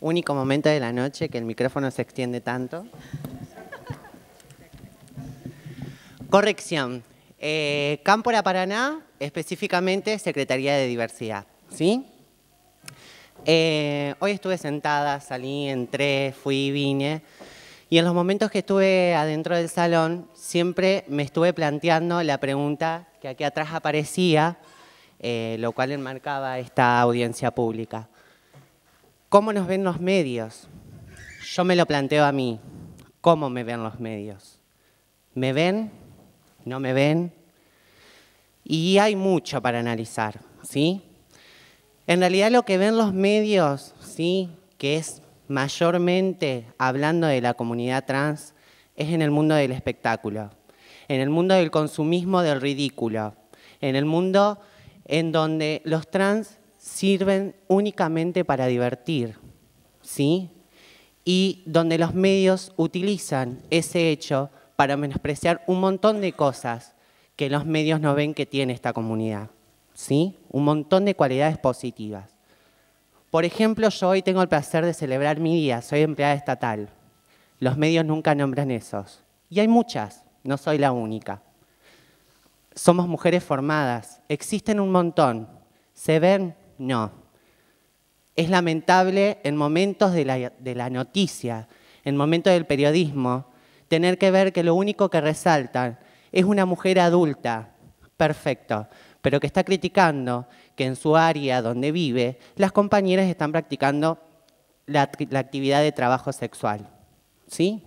único momento de la noche que el micrófono se extiende tanto. Corrección. Eh, Cámpora Paraná, específicamente Secretaría de Diversidad. ¿sí? Eh, hoy estuve sentada, salí, entré, fui vine. Y en los momentos que estuve adentro del salón, siempre me estuve planteando la pregunta que aquí atrás aparecía, eh, lo cual enmarcaba esta audiencia pública. ¿Cómo nos ven los medios? Yo me lo planteo a mí. ¿Cómo me ven los medios? ¿Me ven? ¿No me ven? Y hay mucho para analizar, ¿sí? En realidad lo que ven los medios, ¿sí? Que es mayormente hablando de la comunidad trans, es en el mundo del espectáculo, en el mundo del consumismo del ridículo, en el mundo en donde los trans sirven únicamente para divertir, ¿sí? Y donde los medios utilizan ese hecho para menospreciar un montón de cosas que los medios no ven que tiene esta comunidad, ¿sí? Un montón de cualidades positivas. Por ejemplo, yo hoy tengo el placer de celebrar mi día, soy empleada estatal. Los medios nunca nombran esos. Y hay muchas, no soy la única. Somos mujeres formadas, existen un montón, se ven no. Es lamentable en momentos de la, noticia, en momentos del periodismo, tener que ver que lo único que resaltan es una mujer adulta, perfecto, pero que está criticando que en su área donde vive las compañeras están practicando la, la, actividad de trabajo sexual. ¿Sí?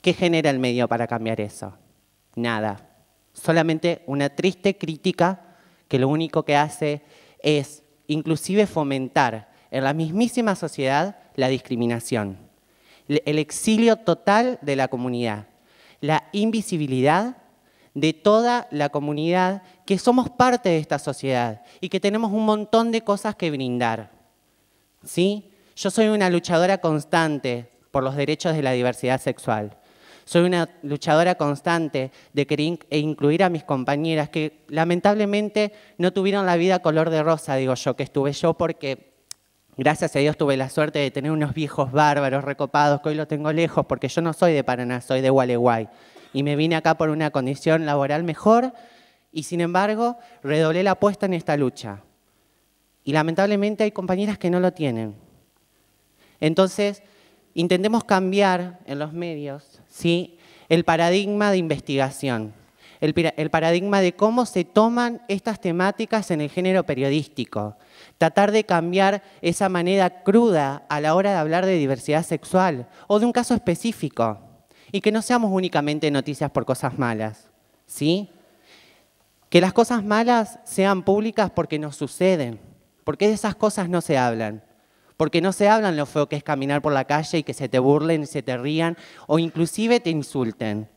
¿Qué genera el medio para cambiar eso? Nada. Solamente una triste crítica que lo único que hace es inclusive fomentar en la mismísima sociedad la discriminación, el exilio total de la comunidad, la invisibilidad de toda la comunidad que somos parte de esta sociedad y que tenemos un montón de cosas que brindar. ¿Sí? Yo soy una luchadora constante por los derechos de la diversidad sexual. Soy una luchadora constante de querer e incluir a mis compañeras que lamentablemente no tuvieron la vida color de rosa, digo yo, que estuve yo porque gracias a Dios tuve la suerte de tener unos viejos bárbaros recopados, que hoy lo tengo lejos porque yo no soy de Paraná, soy de Gualeguay. Y me vine acá por una condición laboral mejor y sin embargo redoblé la apuesta en esta lucha. Y lamentablemente hay compañeras que no lo tienen. Entonces, intentemos cambiar en los medios ¿sí? el paradigma de investigación, el, paradigma de cómo se toman estas temáticas en el género periodístico, tratar de cambiar esa manera cruda a la hora de hablar de diversidad sexual o de un caso específico y que no seamos únicamente noticias por cosas malas, ¿sí? Que las cosas malas sean públicas porque nos suceden, porque de esas cosas no se hablan porque no se hablan lo feo que es caminar por la calle y que se te burlen, se te rían o inclusive te insulten,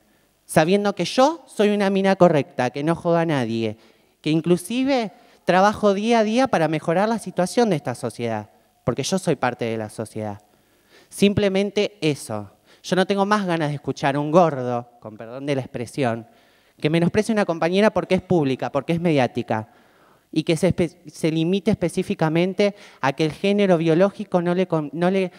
sabiendo que yo soy una mina correcta, que no joda a nadie, que inclusive trabajo día a día para mejorar la situación de esta sociedad, porque yo soy parte de la sociedad. Simplemente eso. Yo no tengo más ganas de escuchar a un gordo, con perdón de la expresión, que menosprecie a una compañera porque es pública, porque es mediática y que se, limite específicamente a que el género biológico no le, no, le,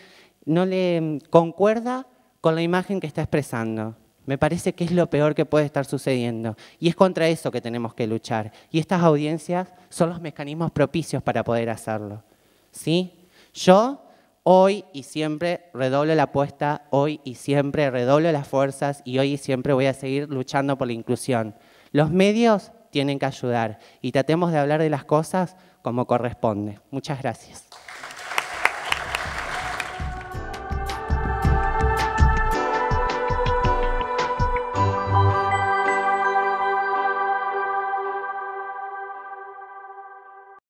no le mm, concuerda con la imagen que está expresando. Me parece que es lo peor que puede estar sucediendo. Y es contra eso que tenemos que luchar. Y estas audiencias son los mecanismos propicios para poder hacerlo. ¿Sí? Yo hoy y siempre redoblo la apuesta, hoy y siempre redoblo las fuerzas y hoy y siempre voy a seguir luchando por la inclusión. Los medios tienen que ayudar y tratemos de hablar de las cosas como corresponde. Muchas gracias.